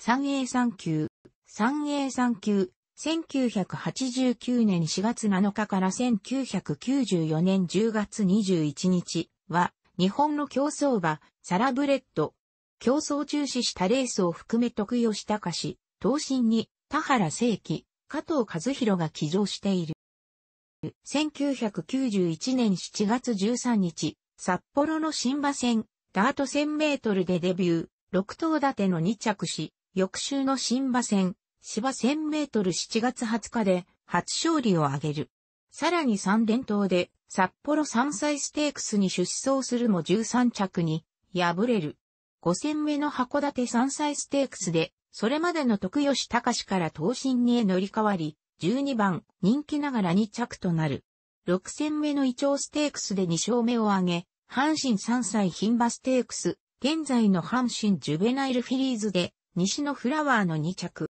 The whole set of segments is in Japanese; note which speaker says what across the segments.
Speaker 1: 3A3 級、3A3 級、1989年4月7日から1994年10月21日は、日本の競争馬、サラブレッド。競争中止したレースを含め徳吉隆、東進に、田原正規、加藤和弘が騎乗している。1991年7月13日、札幌の新馬戦、ダート1000メートルでデビュー、6頭立ての2着し、翌週の新馬戦、芝1000メートル7月20日で初勝利を挙げる。さらに3連投で札幌山菜ステークスに出走するも13着に敗れる。5戦目の函館山菜ステークスで、それまでの徳吉隆から東進にへ乗り換わり、12番人気ながら2着となる。6戦目のイチョウステークスで2勝目を挙げ、阪神山菜牝馬ステークス、現在の阪神ジュベナイルフィリーズで西のフラワーの2着。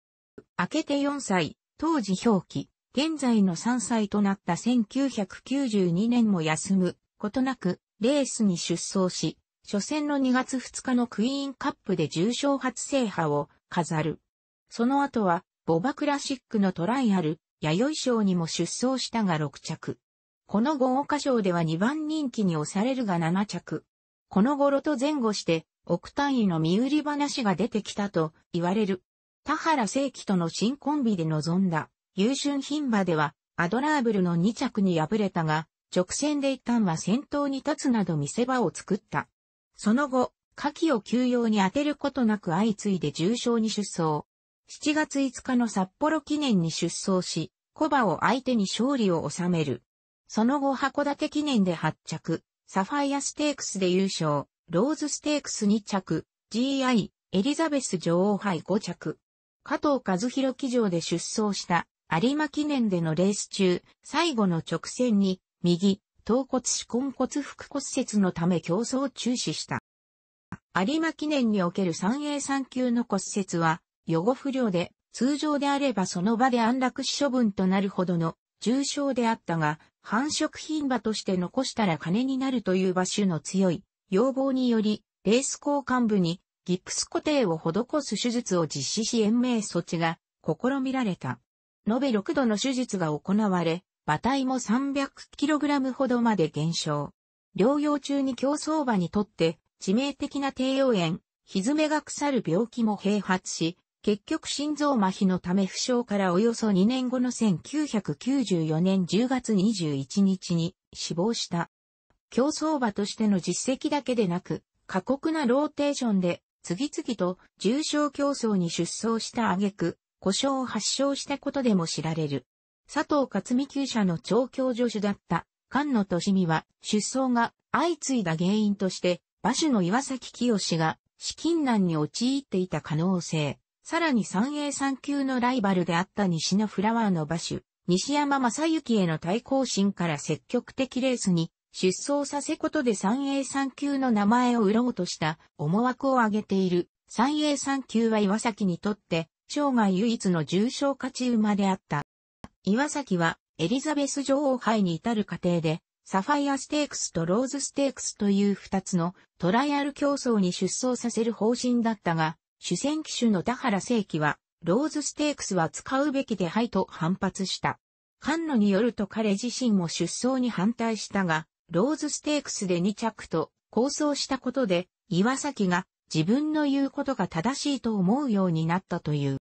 Speaker 1: 明けて4歳、当時表記、現在の3歳となった1992年も休むことなく、レースに出走し、初戦の2月2日のクイーンカップで重賞初制覇を飾る。その後は、ボバクラシックのトライアル、弥生賞にも出走したが6着。この豪華賞では2番人気に押されるが7着。この頃と前後して、億単位の身売り話が出てきたと言われる。田原正規との新コンビで臨んだ、優春品馬では、アドラーブルの2着に敗れたが、直線で一旦は先頭に立つなど見せ場を作った。その後、下記を休養に当てることなく相次いで重傷に出走。7月5日の札幌記念に出走し、コバを相手に勝利を収める。その後函館記念で発着。サファイアステークスで優勝、ローズステークス2着、GI、エリザベス女王杯5着。加藤和弘騎乗で出走した有馬記念でのレース中、最後の直線に、右、頭骨子根骨腹骨折のため競争を中止した。有馬記念における 3A3 級の骨折は、予後不良で、通常であればその場で安楽死処分となるほどの重傷であったが、繁殖品場として残したら金になるという馬種の強い要望により、レース交換部にギプス固定を施す手術を実施し延命措置が試みられた。延べ6度の手術が行われ、馬体も 300kg ほどまで減少。療養中に競争馬にとって致命的な低用炎、めが腐る病気も併発し、結局心臓麻痺のため負傷からおよそ2年後の1994年10月21日に死亡した。競争馬としての実績だけでなく、過酷なローテーションで次々と重症競争に出走した挙句、故障を発症したことでも知られる。佐藤勝美厩舎の調教助手だった菅野俊美は出走が相次いだ原因として馬主の岩崎清が資金難に陥っていた可能性、さらに 3A3 級のライバルであった西のフラワーの馬所、西山正幸への対抗心から積極的レースに出走させことで 3A3 級の名前を売ろうとした思惑を挙げている 3A3 級は岩崎にとって生涯唯一の重賞勝ち馬であった。岩崎はエリザベス女王杯に至る過程でサファイアステークスとローズステークスという二つのトライアル競争に出走させる方針だったが、主戦機種の田原正規は、ローズステークスは使うべきではいと反発した。菅野によると彼自身も出走に反対したが、ローズステークスで2着と構想したことで、岩崎が自分の言うことが正しいと思うようになったという。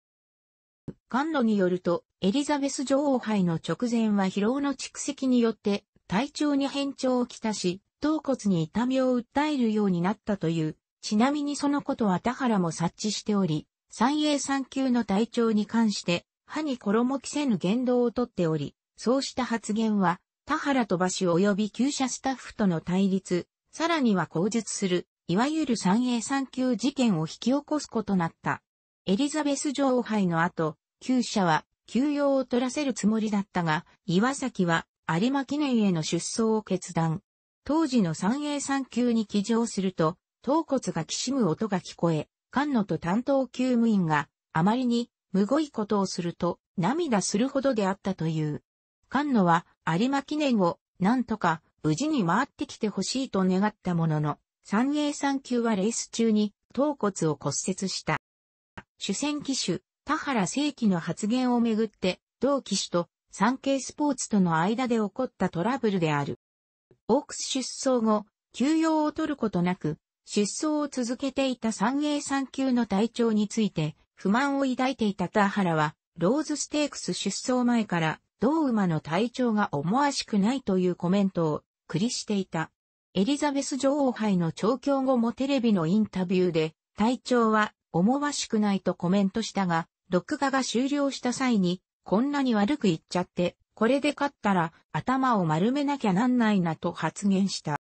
Speaker 1: 菅野によると、エリザベス女王杯の直前は疲労の蓄積によって体調に変調をきたし、頭骨に痛みを訴えるようになったというちなみにそのことは田原も察知しており、三栄三級の体調に関して、歯に衣着せぬ言動をとっており、そうした発言は、田原と橋及び旧社スタッフとの対立、さらには口述する、いわゆる三栄三級事件を引き起こすことなった。エリザベス女王杯の後、旧社は休養を取らせるつもりだったが、岩崎は有馬記念への出走を決断。当時の三栄三級に騎乗すると、頭骨がきしむ音が聞こえ、菅野と担当救務員があまりにむごいことをすると涙するほどであったという。菅野は有馬記念をなんとか無事に回ってきてほしいと願ったものの、三栄三級はレース中に頭骨を骨折した。主戦機種、田原正規の発言をめぐって、同機種と産経スポーツとの間で起こったトラブルである。オークス出走後、休養を取ることなく、出走を続けていた三栄三級の体調について不満を抱いていた田原は、ローズステークス出走前から、同馬の体調が思わしくないというコメントを繰りしていた。エリザベス女王杯の調教後もテレビのインタビューで、体調は思わしくないとコメントしたが、録画が終了した際に、こんなに悪く言っちゃって、これで勝ったら頭を丸めなきゃなんないなと発言した。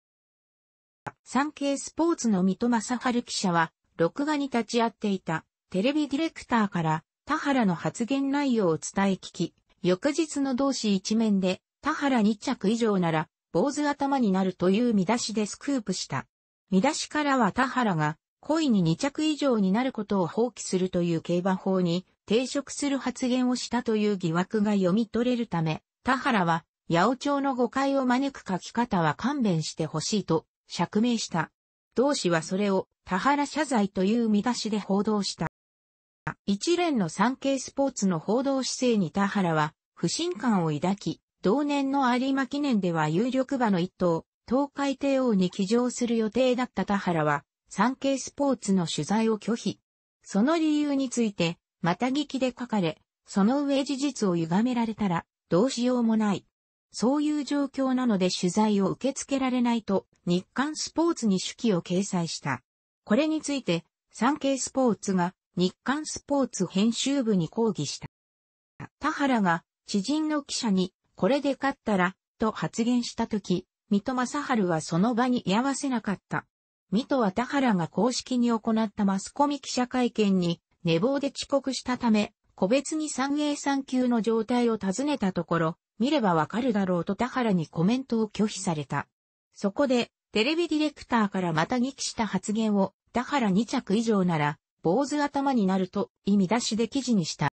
Speaker 1: 産経スポーツの水戸正春記者は、録画に立ち会っていたテレビディレクターから田原の発言内容を伝え聞き、翌日の同志一面で田原2着以上なら坊主頭になるという見出しでスクープした。見出しからは田原が恋に2着以上になることを放棄するという競馬法に抵触する発言をしたという疑惑が読み取れるため、田原は八百長の誤解を招く書き方は勘弁してほしいと釈明した。同氏はそれを田原謝罪という見出しで報道した。一連の産経スポーツの報道姿勢に田原は不信感を抱き、同年の有馬記念では有力馬の一頭、東海帝王に騎乗する予定だった田原は、産経スポーツの取材を拒否。その理由について、また聞きで書かれ、その上事実を歪められたら、どうしようもない。そういう状況なので取材を受け付けられないと日刊スポーツに手記を掲載した。これについて、産経スポーツが日刊スポーツ編集部に抗議した。田原が知人の記者にこれで勝ったらと発言したとき、水戸正春はその場に居合わせなかった。水戸は田原が公式に行ったマスコミ記者会見に寝坊で遅刻したため、個別に3 a 3級の状態を尋ねたところ、見ればわかるだろうと田原にコメントを拒否された。そこで、テレビディレクターからまた激した発言を、田原2着以上なら、坊主頭になると意味出しで記事にした。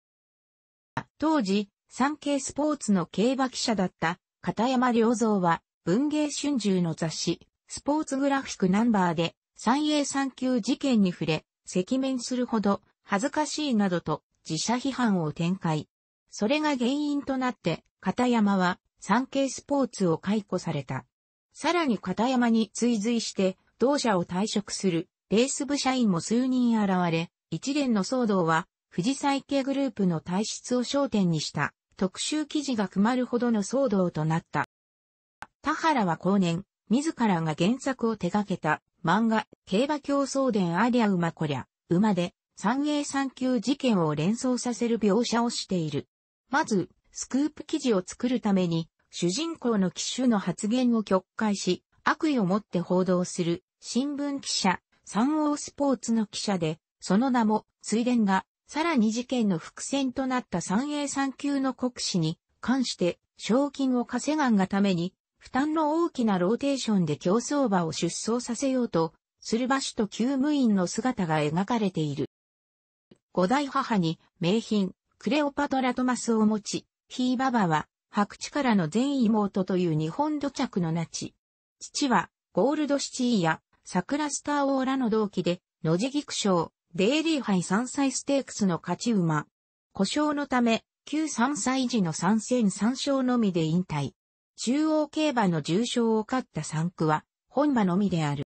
Speaker 1: 当時、産経スポーツの競馬記者だった片山良三は文芸春秋の雑誌スポーツグラフィックナンバーで三栄三級事件に触れ、赤面するほど恥ずかしいなどと自社批判を展開。それが原因となって、片山は産経スポーツを解雇された。さらに片山に追随して、同社を退職するレース部社員も数人現れ、一連の騒動は、富士再系グループの体質を焦点にした特集記事が組まるほどの騒動となった。田原は後年、自らが原作を手掛けた漫画、競馬競争伝アリア馬こりゃ、馬で、三栄三級事件を連想させる描写をしている。まず、スクープ記事を作るために、主人公の機種の発言を曲解し、悪意を持って報道する、新聞記者、三王スポーツの記者で、その名も、水田が、さらに事件の伏線となった三栄三級の国士に関して賞金を稼がんがために負担の大きなローテーションで競争馬を出走させようとすると厩務員の姿が描かれている。五代母に名品クレオパトラ・トマスを持ち、ヒーババは、白地からの全妹という日本土着のナチ。父は、ゴールドシチーや、桜スターオーラの同期で、ノジギク賞、デイリー杯山歳ステークスの勝ち馬。故障のため、旧3歳児の参戦参勝のみで引退。中央競馬の重賞を勝った3区は、本馬のみである。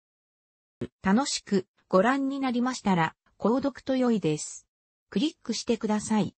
Speaker 1: 楽しくご覧になりましたら、購読と良いです。クリックしてください。